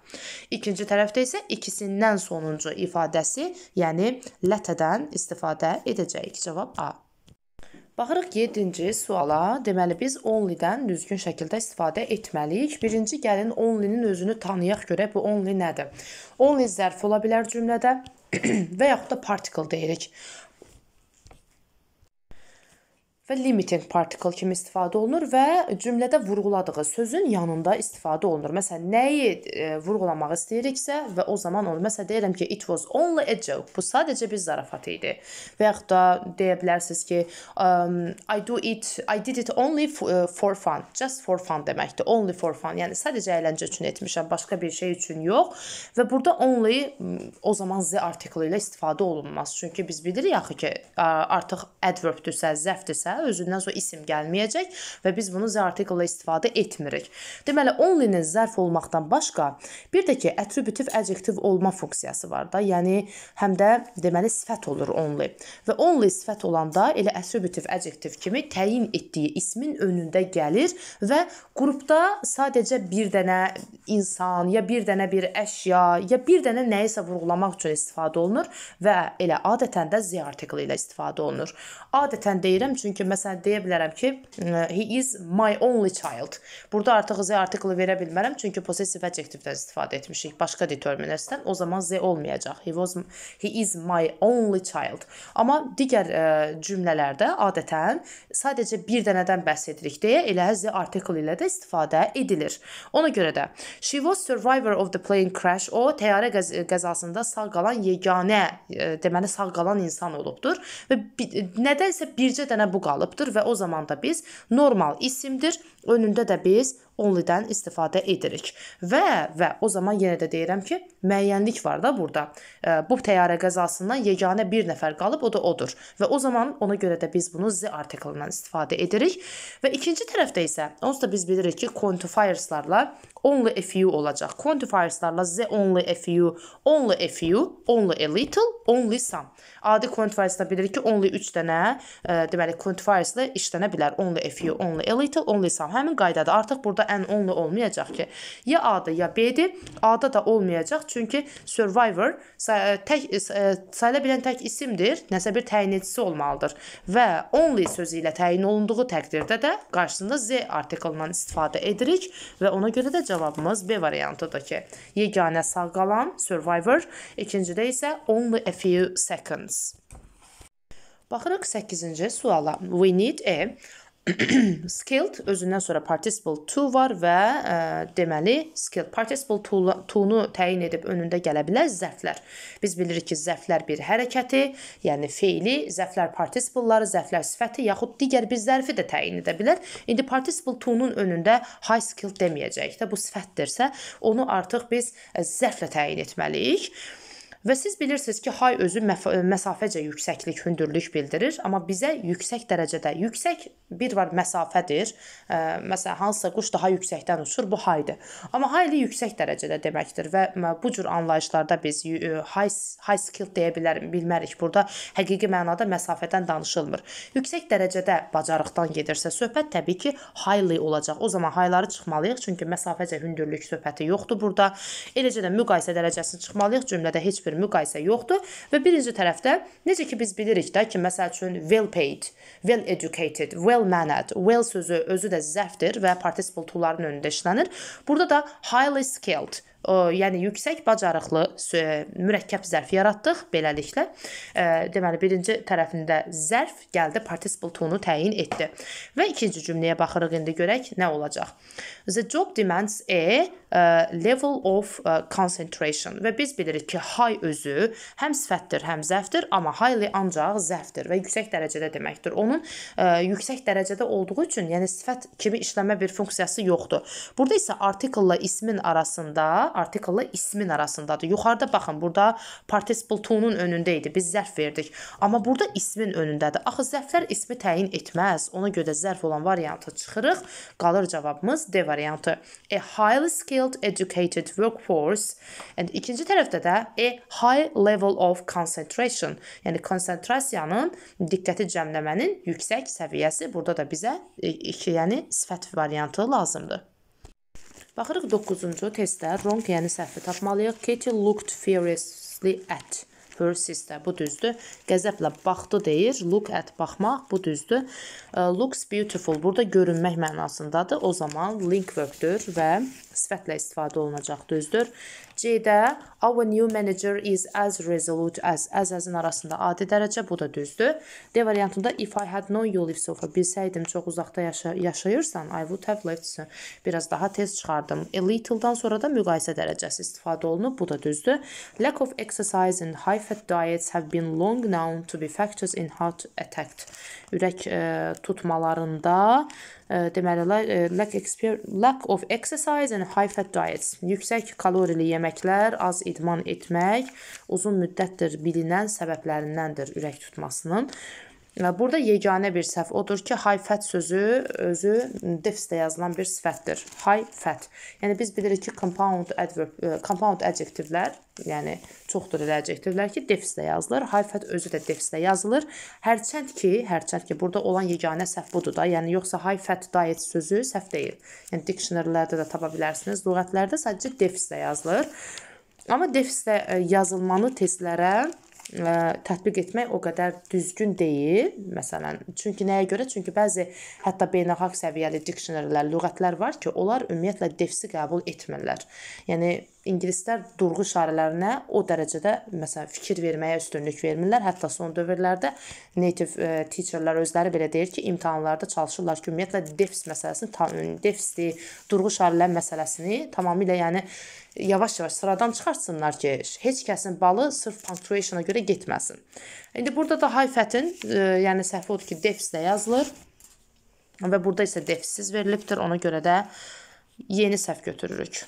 İkinci tərəfdə isə ikisindən sonuncu ifadəsi, yəni lətədən istifadə edəcəyik. Cavab A. Baxırıq 7-ci suala. Deməli biz only-dən düzgün şəkildə istifadə etməliyik. Birinci gəlin only-nin özünü tanıyaq görək bu only nədir. Only zərf ola bilər cümlədə (clears throat) və yaxud da particle deyirik və limiting particle kimi istifadə olunur və cümlədə vurğuladığı sözün yanında istifadə olunur. Məsələn, nəyi e, vurğulamaq istəyiriksə və o zaman onu məsələn deyirəm ki, it was only a joke. Bu sadəcə bir zarafat idi. Və yaxud da deyə bilərsiniz ki, um, I do it I did it only e, for fun. Just for fun deməkdir. Only for fun. Yəni sadəcə əyləncə üçün etmişəm, başqa bir şey üçün yox. Və burada only o zaman z artikli ilə istifadə olunmaz. Çünki biz bilirik axı ki, artıq adverbdirsə, zərfdirsə Hə, özündən sonra isim gəlməyəcək və biz bunu the article-la istifadə etmirik. Deməli, only-nin zərf olmaqdan başqa bir də ki, attributiv adjektiv olma funksiyası var da, yəni həm də deməli sifət olur only. Və only sifət olanda elə attributiv adjektiv kimi təyin etdiyi ismin önündə gəlir və qrupda sadəcə bir dənə insan, ya bir dənə bir əşya, ya bir dənə nəyisə vurğulamaq üçün istifadə olunur və elə adətən də the article ilə istifadə olunur. Adətən deyirəm çünki üçün məsələn deyə bilərəm ki, he is my only child. Burada artıq z artiklı verə bilmərəm, çünki possessive adjektivdən istifadə etmişik. Başqa deterministdən o zaman z olmayacaq. He was he is my only child. Amma digər ə, e, cümlələrdə adətən sadəcə bir dənədən bəhs edirik deyə elə hə z artiklı ilə də istifadə edilir. Ona görə də she was survivor of the plane crash. O təyyarə qəz e, qəzasında sağ qalan yeganə, ə, e, deməli sağ qalan insan olubdur və bir, nədənsə bircə dənə bu qalır qalıbdır və o zaman da biz normal isimdir. Önündə də biz onlydən istifadə edirik. Və və o zaman yenə də deyirəm ki, müəyyənlik var da burada. E, bu təyyarə qəzasından yeganə bir nəfər qalıb, o da odur. Və o zaman ona görə də biz bunu z artiklından istifadə edirik. Və ikinci tərəfdə isə onsuz da biz bilirik ki, quantifierslarla only a few olacaq. Quantifierslarla the only a few, only a few, only a little, only some. Adi quantifiersda bilirik ki, only 3 dənə, ə, e, deməli quantifierslə işlənə bilər. Only a few, only a little, only some. Həmin qaydada artıq burada burada ən onlu olmayacaq ki. Ya A-dır, ya B-dir. A-da da olmayacaq. Çünki survivor e, tək e, e, sayıla bilən tək isimdir. Nəsə bir təyin edicisi olmalıdır. Və only sözü ilə təyin olunduğu təqdirdə də qarşısında z artiklından istifadə edirik və ona görə də cavabımız B variantıdır ki, yeganə sağ qalan survivor, ikincidə isə only a few seconds. Baxırıq 8-ci suala. We need a (clears throat) skilled özündən sonra participle to var və ə, e, deməli skilled participle to-nu təyin edib önündə gələ bilər zərflər. Biz bilirik ki, zərflər bir hərəkəti, yəni feili, zərflər participle-ları, zərflər sifəti yaxud digər bir zərfi də təyin edə bilər. İndi participle to-nun önündə high skilled deməyəcəyik də bu sifətdirsə, onu artıq biz e, zərflə təyin etməliyik. Və siz bilirsiniz ki, hay özü e, məsafəcə yüksəklik, hündürlük bildirir, amma bizə yüksək dərəcədə, yüksək Bir var məsafədir. Ə, məsələn, hansısa quş daha yüksəkdən uçur, bu haydır. Amma hayli yüksək dərəcədə deməkdir və bu cür anlayışlarda biz high high skill deyə bilər bilmərik. Burada həqiqi mənada məsafədən danışılmır. Yüksək dərəcədə bacarıqdan gedirsə söhbət təbii ki, highly olacaq. O zaman hayları çıxmalıyıq, çünki məsafəcə hündürlük söhbəti yoxdur burada. Eləcə də müqayisə dərəcəsini çıxmalıyıq. Cümlədə heç bir müqayisə yoxdur və birinci tərəfdə necə ki biz bilirik də ki, məsəl üçün well paid, well educated, well well mannered. Well sözü özü də zərfdir və participle to-ların önündə işlənir. Burada da highly skilled ə, yəni yüksək bacarıqlı ə, mürəkkəb zərf yaratdıq beləliklə. Ə, e, deməli birinci tərəfində zərf gəldi participle to-nu təyin etdi. Və ikinci cümləyə baxırıq indi görək nə olacaq. The job demands a uh, level of uh, concentration və biz bilirik ki, high özü həm sifətdir, həm zəfdir, amma highly ancaq zəfdir və yüksək dərəcədə deməkdir. Onun uh, yüksək dərəcədə olduğu üçün, yəni sifət kimi işləmə bir funksiyası yoxdur. Burada isə article-la ismin arasında, article-la ismin arasındadır. Yuxarıda baxın, burada participle to-nun önündə idi. Biz zərf verdik. Amma burada ismin önündədir. Axı zərflər ismi təyin etməz. Ona görə də zərf olan variantı çıxırıq. Qalır cavabımız D variantı variantı a highly skilled educated workforce and ikinci tərəfdə də a high level of concentration, yəni konsentrasiyanın, diqqəti cəmləmənin yüksək səviyyəsi burada da bizə iki, yəni sifət variantı lazımdır. Baxırıq 9-cu testdə wrong, yəni səhvi tapmalıyıq. Katie looked furiously at Persis də bu düzdür. Qəzəblə baxdı deyir. Look at baxmaq bu düzdür. Looks beautiful burada görünmək mənasındadır. O zaman link verb-dür və sifətlə istifadə olunacaq düzdür. C-də our new manager is as resolute as as-as-in arasında adi dərəcə bu da düzdür. D variantında if I had known you live so far bilsəydim çox uzaqda yaşa yaşayırsan I would have left soon. Biraz daha tez çıxardım. A little-dan sonra da müqayisə dərəcəsi istifadə olunub. Bu da düzdür. Lack of exercise and high fat diets have been long known to be factors in heart attack. Ürək e, tutmalarında deməli e, lack, lack of exercise and high fat diets. Yüksək kalorili yeməklər, az idman etmək uzun müddətdir bilinən səbəblərindəndir ürək tutmasının. Burada yeganə bir səhv odur ki, hayfət sözü özü defsdə yazılan bir sifətdir. Hayfət. Yəni biz bilirik ki, compound adverb, e, compound adjektivlər, yəni çoxdur elə adjektivlər ki, defsdə yazılır. Hayfət özü də defsdə yazılır. Hərçənd ki, hərçənd ki, burada olan yeganə səhv budur da. Yəni yoxsa hayfət diet sözü səhv deyil. Yəni dictionary-lərdə də tapa bilərsiniz. Lüğətlərdə sadəcə defsdə yazılır. Amma defsdə e, yazılmanı testlərə E, tətbiq etmək o qədər düzgün deyil. Məsələn, çünki nəyə görə? Çünki bəzi hətta beynəlxalq səviyyəli diksionerlər, lüğətlər var ki, onlar ümumiyyətlə defsi qəbul etmirlər. Yəni ingilislər durğu işarələrinə o dərəcədə məsələn fikir verməyə üstünlük vermirlər. Hətta son dövrlərdə native e, teacherlər özləri belə deyir ki, imtahanlarda çalışırlar ki, ümumiyyətlə defs məsələsini, tam defsli durğu işarələr məsələsini tamamilə yəni yavaş-yavaş sıradan çıxartsınlar ki, heç kəsin balı sırf punctuation-a görə getməsin. İndi burada da hayfətin, e, yəni səhv odur ki, defslə yazılır və burada isə defsiz verilibdir. Ona görə də yeni səhv götürürük.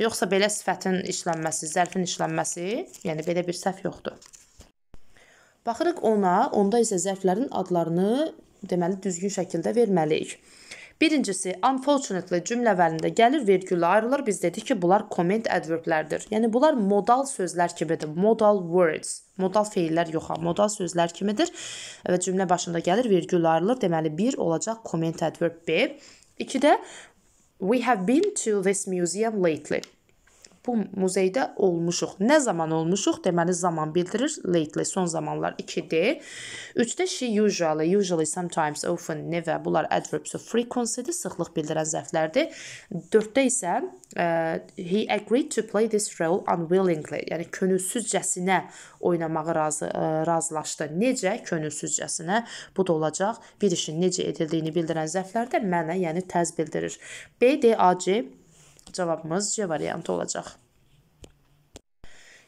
Yoxsa belə sifətin işlənməsi, zərfin işlənməsi, yəni belə bir səhv yoxdur. Baxırıq ona, onda isə zərflərin adlarını deməli düzgün şəkildə verməliyik. Birincisi, unfortunately cümlə əvvəlində gəlir, vergüllə ayrılır. Biz dedik ki, bunlar comment adverblərdir. Yəni bunlar modal sözlər kimidir. Modal words. Modal feillər yox, modal sözlər kimidir və cümlə başında gəlir, vergüllə ayrılır. Deməli 1 olacaq comment adverb B. 2 də we have been to this museum lately. bu muzeydə olmuşuq. Nə zaman olmuşuq? Deməli zaman bildirir. Lately son zamanlar 2-dir. 3-də she usually, usually, sometimes, often, never bunlar adverbs of frequency-dir, sıxlıq bildirən zərflərdir. 4-də isə uh, he agreed to play this role unwillingly, yəni könülsüzcəsinə oynamağa razı ə, e, razılaşdı. Necə könülsüzcəsinə bu da olacaq. Bir işin necə edildiyini bildirən zərflər də mənə, yəni təz bildirir. B, D, A, C Cavabımız C variantı olacaq.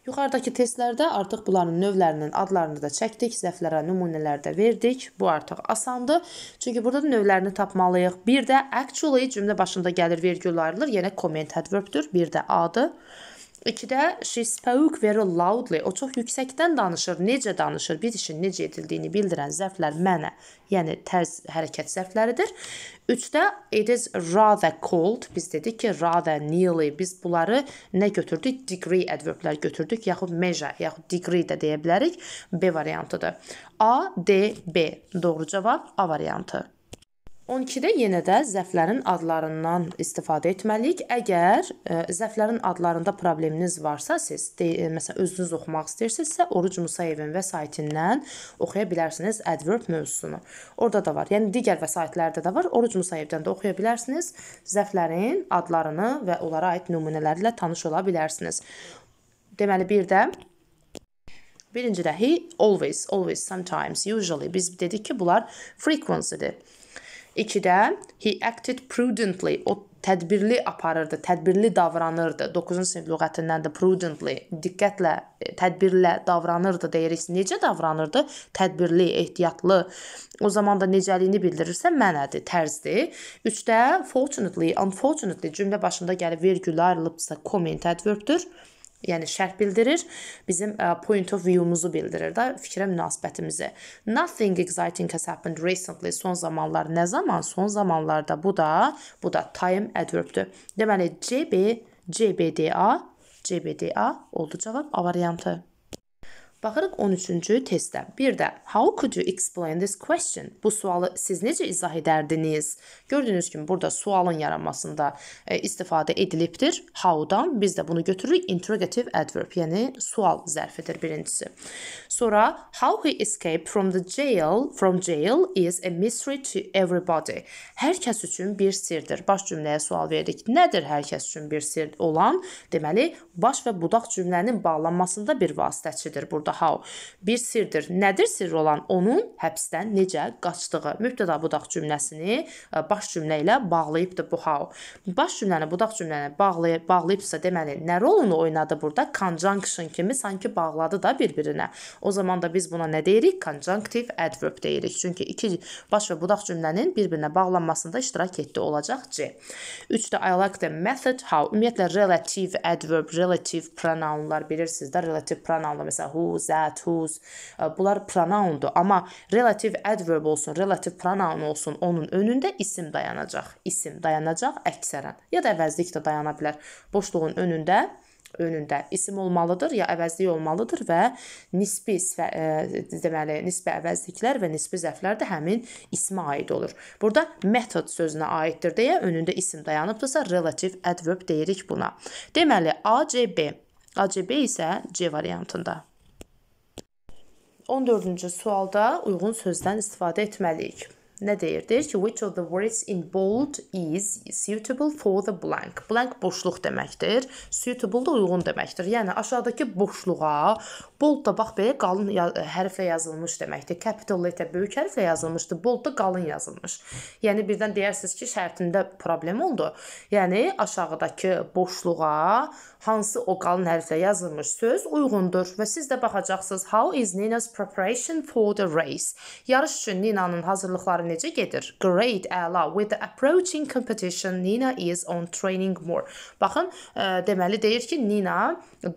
Yuxarıdakı testlərdə artıq bunların növlərinin adlarını da çəkdik, səhvlərə nümunələr də verdik. Bu artıq asandır. Çünki burada da növlərini tapmalıyıq. Bir də actually cümlə başında gəlir vergül ayrılır, yenə comment adverbdir. Bir də adı. İkidə she spoke very loudly. O çox yüksəkdən danışır. Necə danışır? Bir işin necə edildiyini bildirən zərflər mənə, yəni tərz hərəkət zərfləridir. Üçdə it is rather cold. Biz dedik ki, rather nearly. Biz bunları nə götürdük? Degree adverblər götürdük, yaxud measure, yaxud degree də deyə bilərik. B variantıdır. A, D, B. Doğru cavab A variantı. 12-də yenə də zəflərin adlarından istifadə etməliyik. Əgər ə, e, zəflərin adlarında probleminiz varsa, siz de, e, məsələn özünüz oxumaq istəyirsinizsə, Oruc Musayevin vəsaitindən oxuya bilərsiniz adverb mövzusunu. Orada da var. Yəni digər vəsaitlərdə də var. Oruc Musayevdən də oxuya bilərsiniz. Zəflərin adlarını və onlara aid nümunələrlə tanış ola bilərsiniz. Deməli bir də Birinci də he, always, always, sometimes, usually. Biz dedik ki, bunlar frequency-dir. 2-də he acted prudently. O tədbirli aparırdı, tədbirli davranırdı. 9-cu sinif lüğətindən də prudently, diqqətlə, e, tədbirlə davranırdı deyirik. Necə davranırdı? Tədbirli, ehtiyatlı. O zaman da necəliyini bildirirsə mənədir, tərzdir. 3-də fortunately, unfortunately cümlə başında gəlib vergül ayrılıbsa comment adverbdir yəni şərh bildirir, bizim e, point of view-muzu bildirir də, fikrə münasibətimizi. Nothing exciting has happened recently. Son zamanlar nə zaman? Son zamanlarda bu da, bu da time adverbdir. Deməli CB, CBDA, CBDA oldu cavab A variantı. Baxırıq 13-cü testdə. Bir də how could you explain this question? Bu sualı siz necə izah edərdiniz? Gördüyünüz kimi burada sualın yaranmasında e, istifadə edilibdir. How-dan biz də bunu götürürük interrogative adverb, yəni sual zərfidir birincisi. Sonra how he escaped from the jail, from jail is a mystery to everybody. Hər kəs üçün bir sirdir. Baş cümləyə sual verdik. Nədir hər kəs üçün bir sir olan? Deməli, baş və budaq cümlənin bağlanmasında bir vasitəçidir burada how bir sirdir. Nədir sirr olan? Onun həbsdən necə qaçdığı. Mübtəda budaq cümləsini e, baş cümlə ilə bağlayıbdı bu how. Baş cümləni budaq cümləni bağlayıb bağlayıbsa deməli nə rolunu oynadı burada? Conjunction kimi sanki bağladı da bir-birinə. O zaman da biz buna nə deyirik? Conjunctive adverb deyirik. Çünki iki baş və budaq cümlənin bir-birinə bağlanmasında iştirak etdi olacaq C. 3-də I like the method how. Ümumiyyətlə relative adverb, relative pronounlar bilirsiniz də, relative pronounlar məsələn whose, that, whose bunlar pronoundur. Amma relativ adverb olsun, relativ pronoun olsun, onun önündə isim dayanacaq. İsim dayanacaq əksərən. Ya da əvəzlik də dayana bilər. Boşluğun önündə önündə isim olmalıdır ya əvəzlik olmalıdır və nisbi sifə, e, deməli nisbi əvəzliklər və nisbi zəflər də həmin ismə aid olur. Burada method sözünə aiddir deyə önündə isim dayanıbdırsa relativ adverb deyirik buna. Deməli ACB ACB isə C variantında 14-cü sualda uyğun sözdən istifadə etməliyik. Nə deyir? Deyir ki, which of the words in bold is suitable for the blank? Blank boşluq deməkdir. Suitable da uyğun deməkdir. Yəni aşağıdakı boşluğa bold da bax belə qalın hərflə yazılmış deməkdir. Capital letter böyük hərflə yazılmışdı. Bold da qalın yazılmış. Yəni birdən deyərsiniz ki, şərtində problem oldu. Yəni aşağıdakı boşluğa hansı o qalın hərflə yazılmış söz uyğundur və siz də baxacaqsınız how is Nina's preparation for the race. Yarış üçün Ninanın hazırlıqları necə gedir? Great, əla. With the approaching competition, Nina is on training more. Baxın, ə, e, deməli deyir ki, Nina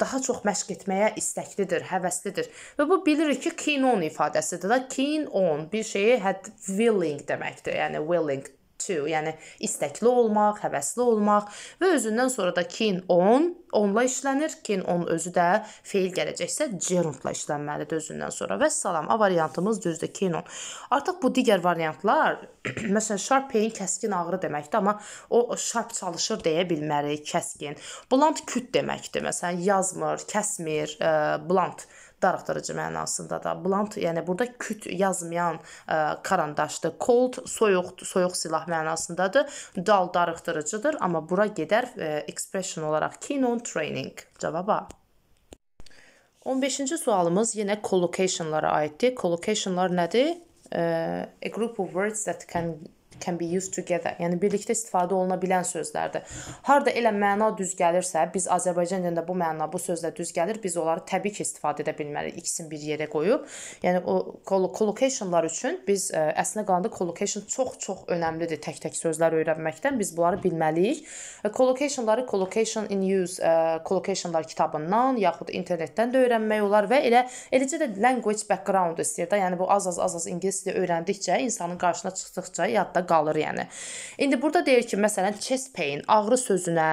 daha çox məşq etməyə istəklidir, həvəslidir. Və bu bilirik ki, keen on ifadəsidir da. Keen on bir şeyi had willing deməkdir. Yəni willing to, yəni istəkli olmaq, həvəsli olmaq və özündən sonra da kin on, onla işlənir. Kin on özü də feil gələcəksə gerundla işlənməlidir özündən sonra. Və salam, A variantımız düzdür, kin on. Artıq bu digər variantlar, (clears throat) məsələn, sharp pain kəskin ağrı deməkdir, amma o sharp çalışır deyə bilmərik, kəskin. Blunt küt deməkdir. Məsələn, yazmır, kəsmir, e, blunt darıxdırıcı mənasında da. Blunt, yəni burada küt yazmayan ə, e, karandaşdır. Cold soyuq, soyuq silah mənasındadır. Dal darıxdırıcıdır, amma bura gedər ə, e, expression olaraq keen on training. Cavaba 15-ci sualımız yenə collocationlara aiddir. Collocationlar nədir? Uh, a group of words that can can be used together. Yəni birlikdə istifadə oluna bilən sözlərdir. Harda elə məna düz gəlirsə, biz Azərbaycan dilində bu məna, bu sözlə düz gəlir, biz onları təbii ki, istifadə edə bilməliyik. İkisini bir yerə qoyub, yəni o collocationlar üçün biz ə, e, əslində qalanda collocation çox-çox önəmlidir tək-tək sözlər öyrənməkdən. Biz bunları bilməliyik. E, collocationları Collocation in Use ə, e, collocationlar kitabından yaxud internetdən də öyrənmək olar və elə eləcə də language background istəyir də. Yəni bu az-az az-az ingilis dili öyrəndikcə, insanın qarşısına çıxdıqca yadda qalır, yəni. İndi burada deyir ki, məsələn, chest pain, ağrı sözünə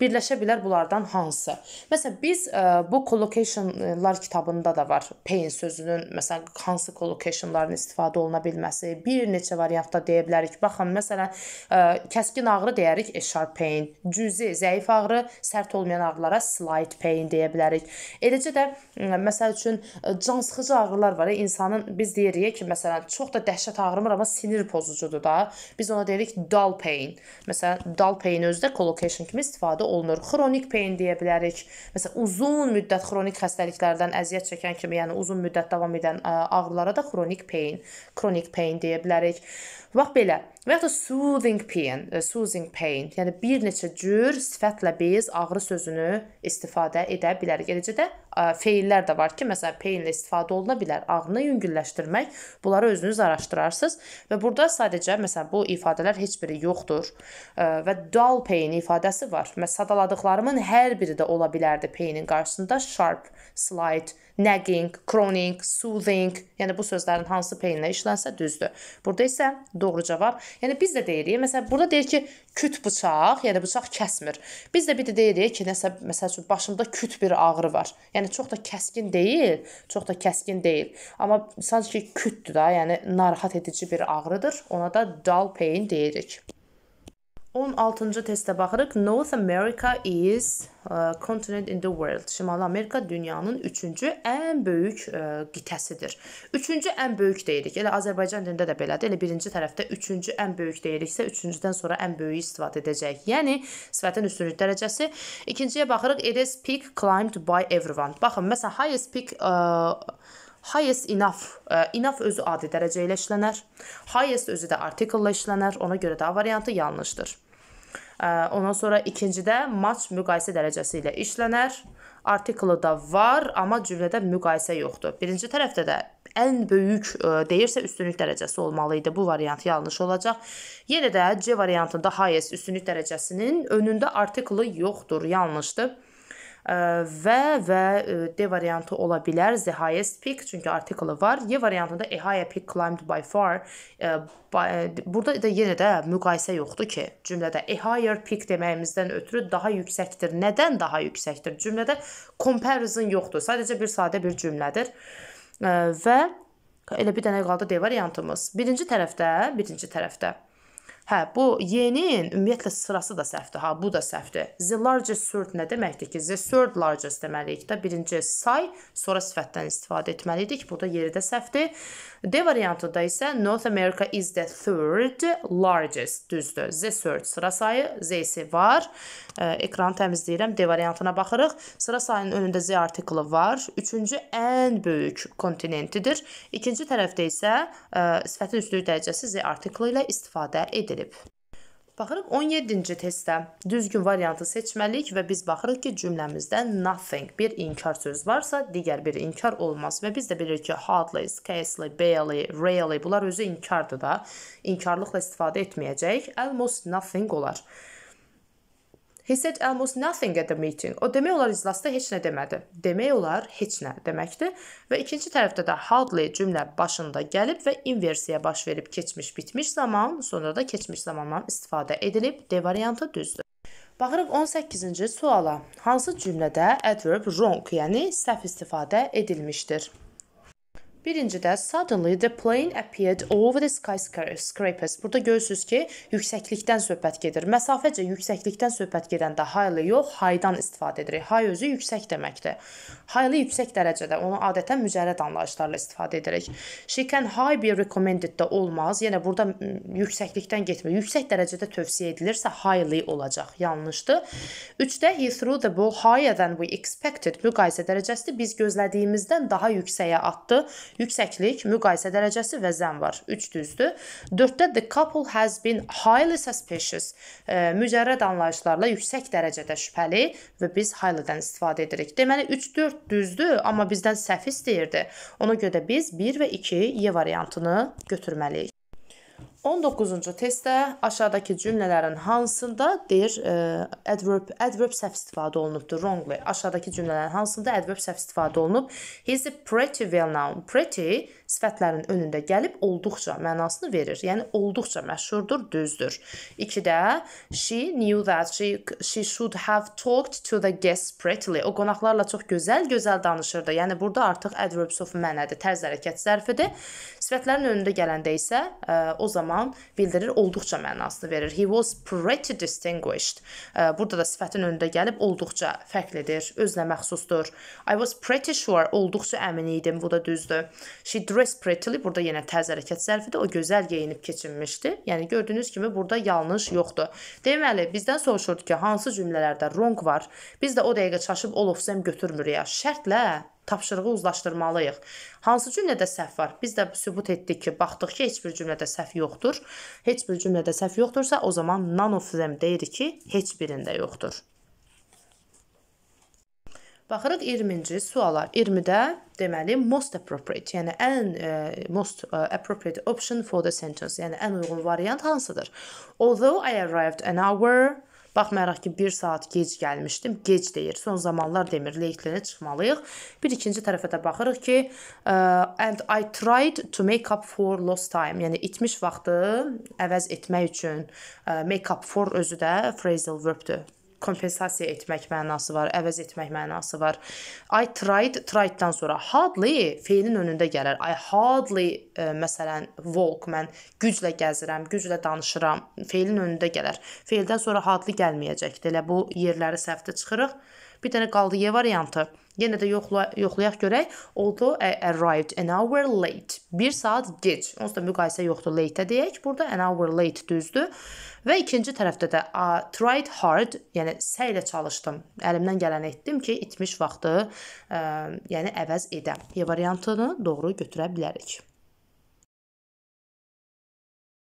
birləşə bilər bunlardan hansı? Məsələn, biz ə, e, bu collocationlar kitabında da var. Pain sözünün məsələn hansı collocationların istifadə oluna bilməsi, bir neçə variantda deyə bilərik. Baxın, məsələn, ə, e, kəskin ağrı deyərik, e, sharp pain, cüzi, zəif ağrı, sərt olmayan ağrılara slight pain deyə bilərik. Eləcə də ə, məsəl üçün e, can sıxıcı ağrılar var. İnsanın biz deyirik ki, məsələn, çox da dəhşət ağrımır, amma sinir pozucudur da biz ona deyirik dull pain. Məsələn, dull pain özü də collocation kimi istifadə olunur. Xronik pain deyə bilərik. Məsələn, uzun müddət xronik xəstəliklərdən əziyyət çəkən kimi, yəni uzun müddət davam edən e, ağrılara da xronik pain, kronik pain deyə bilərik. Bax belə. Və ya da soothing pain, soothing pain, yəni bir neçə cür sifətlə biz ağrı sözünü istifadə edə bilərik. Eləcə də e, feillər də var ki, məsələn, pain ilə istifadə oluna bilər. Ağrını yüngülləşdirmək. Bunları özünüz araşdırarsınız və burada sadəcə məsələn bu ifadələr heç biri yoxdur. E, və dual pain ifadəsi var. Məsələn, sadaladıqlarımın hər biri də ola bilərdi painin qarşısında sharp, slight nagging, chronic, soothing, yəni bu sözlərin hansı peyinlə işlənsə düzdür. Burada isə doğru cavab. Yəni biz də deyirik, məsələn, burada deyir ki, küt bıçaq, yəni bıçaq kəsmir. Biz də bir də deyirik ki, nəsə məsəl üçün başımda küt bir ağrı var. Yəni çox da kəskin deyil, çox da kəskin deyil. Amma sanki kütdür da, yəni narahat edici bir ağrıdır. Ona da dull pain deyirik. 16-cı testə baxırıq. North America is uh, continent in the world. Şimali Amerika dünyanın 3-cü ən böyük uh, qitəsidir. 3-cü ən böyük deyirik. Elə Azərbaycan dilində də belədir. Elə birinci tərəfdə 3-cü ən böyük deyiriksə, 3-cüdən sonra ən böyüyü istifadə edəcəyik. Yəni sifətin üstünlük dərəcəsi. İkinciyə baxırıq. It is peak climbed by everyone. Baxın, məsələn, highest peak uh, Highest enough, enough özü adi dərəcə ilə işlənər. Highest özü də article ilə işlənər. Ona görə də A variantı yanlışdır. Ondan sonra ikincidə match müqayisə dərəcəsi ilə işlənər. Artiklı da var, amma cümlədə müqayisə yoxdur. Birinci tərəfdə də ən böyük deyirsə üstünlük dərəcəsi olmalı idi. Bu variant yanlış olacaq. Yenə də C variantında highest üstünlük dərəcəsinin önündə artiklı yoxdur, yanlışdır və və e, D variantı ola bilər the highest peak çünki artiklı var. Y variantında a higher peak climbed by far e, e, burada da yenə də müqayisə yoxdur ki, cümlədə a higher peak deməyimizdən ötürü daha yüksəkdir. Nədən daha yüksəkdir? Cümlədə comparison yoxdur. Sadəcə bir sadə bir cümlədir. Və elə bir dənə qaldı D variantımız. Birinci tərəfdə, birinci tərəfdə Hə, bu yenin ümumiyyətlə sırası da səhvdir. Ha, bu da səhvdir. The largest third nə deməkdir ki? The third largest deməliyik də birinci say, sonra sifətdən istifadə etməliydik. Bu da yeri də səhvdir. D variantında isə North America is the third largest düzdür. The third sıra sayı, Z-si var. Ekranı təmizləyirəm. D variantına baxırıq. Sıra sayının önündə Z artiklı var. Üçüncü ən böyük kontinentidir. İkinci tərəfdə isə sifətin üstünlük dərəcəsi Z artiklı ilə istifadə edilir edilib. Baxırıq 17-ci testdə düzgün variantı seçməliyik və biz baxırıq ki, cümləmizdə nothing bir inkar söz varsa, digər biri inkar olmaz və biz də bilirik ki, hardly, scarcely, barely, rarely bunlar özü inkardır da. İnkarlıqla istifadə etməyəcəyik. Almost nothing olar. Hissət um, almost nothing at the meeting. O demək olar iclasda heç nə demədi. Demək olar heç nə deməkdir. Və ikinci tərəfdə də hardly cümlə başında gəlib və inversiya baş verib keçmiş bitmiş zaman, sonra da keçmiş zamandan istifadə edilib. D variantı düzdür. Baxırıq 18-ci suala. Hansı cümlədə adverb wrong, yəni səhv istifadə edilmişdir? Birincidə suddenly the plane appeared over the skyscrapers. Burada görürsüz ki, yüksəklikdən söhbət gedir. Məsafəcə yüksəklikdən söhbət gedəndə highly yox, high-dan istifadə edirik. High özü yüksək deməkdir. Highly yüksək dərəcədə, onu adətən mücərrəd anlayışlarla istifadə edirik. She can high be recommended də olmaz. Yəni burada yüksəklikdən getmir. Yüksək dərəcədə tövsiyə edilirsə highly olacaq. Yanlışdır. 3-də he threw the ball higher than we expected. Müqayisə dərəcəsidir. Biz gözlədiyimizdən daha yüksəyə atdı yüksəklik, müqayisə dərəcəsi və zəm var. 3 düzdür. 4-də the couple has been highly suspicious. E, mücərrəd anlayışlarla yüksək dərəcədə şübhəli və biz highly-dan istifadə edirik. Deməli 3-4 düzdür, amma bizdən səhv istəyirdi. Ona görə də biz 1 və 2 E variantını götürməliyik. 19-cu testdə aşağıdakı cümlələrin hansında deyir ə, e, adverb adverb səhv istifadə olunubdur wrongly. Aşağıdakı cümlələrin hansında adverb səhv istifadə olunub? He's a pretty well known. Pretty sifətlərin önündə gəlib olduqca mənasını verir. Yəni olduqca məşhurdur, düzdür. 2-də she knew that she she should have talked to the guests prettily. O qonaqlarla çox gözəl-gözəl danışırdı. Yəni burada artıq adverbs of mənədir, tərz hərəkət zərfidir. Sifətlərin önündə gələndə isə ə, e, o zaman bildirir olduqca mənasını verir. He was pretty distinguished. Ə, e, burada da sifətin önündə gəlib olduqca fərqlidir, özünə məxsusdur. I was pretty sure olduqca əmin idim, bu da düzdür. She dressed prettily burada yenə təzə hərəkət sərfidir. O gözəl geyinib keçinmişdi. Yəni gördüyünüz kimi burada yanlış yoxdur. Deməli, bizdən soruşurdu ki, hansı cümlələrdə wrong var? Biz də o dəqiqə çaşıb all of them götürmürük. Şərtlə tapşırığı uzlaşdırmalıyıq. Hansı cümlədə səhv var? Biz də sübut etdik ki, baxdıq ki, heç bir cümlədə səhv yoxdur. Heç bir cümlədə səhv yoxdursa, o zaman none of them deyirik ki, heç birində yoxdur. Baxırıq 20-ci suala. 20-də deməli most appropriate, yəni ən e, most e, appropriate option for the sentence, yəni ən uyğun variant hansıdır? Although I arrived an hour Baxmayaraq ki, 1 saat gec gəlmişdim. Gec deyir. Son zamanlar demir, leytlərə çıxmalıyıq. Bir ikinci tərəfə də baxırıq ki, e, and I tried to make up for lost time. Yəni itmiş vaxtı əvəz etmək üçün e, make up for özü də phrasal verb-dür kompensasiya etmək mənası var, əvəz etmək mənası var. I tried, tried-dan sonra hardly feilin önündə gələr. I hardly ə, e, məsələn walk mən güclə gəzirəm, güclə danışıram. Feilin önündə gələr. Feildən sonra hardly gəlməyəcəkdi. Elə bu yerləri səhvdə çıxırıq. Bir dənə qaldı Y variantı. Yenə də yoxla, yoxlayaq görək. Oldu arrived an hour late. 1 saat gec. Onsuz da müqayisə yoxdur late deyək. Burada an hour late düzdür. Və ikinci tərəfdə də I tried hard, yəni səylə çalışdım. Əlimdən gələni etdim ki, itmiş vaxtı, ə, yəni əvəz edə. E variantını doğru götürə bilərik.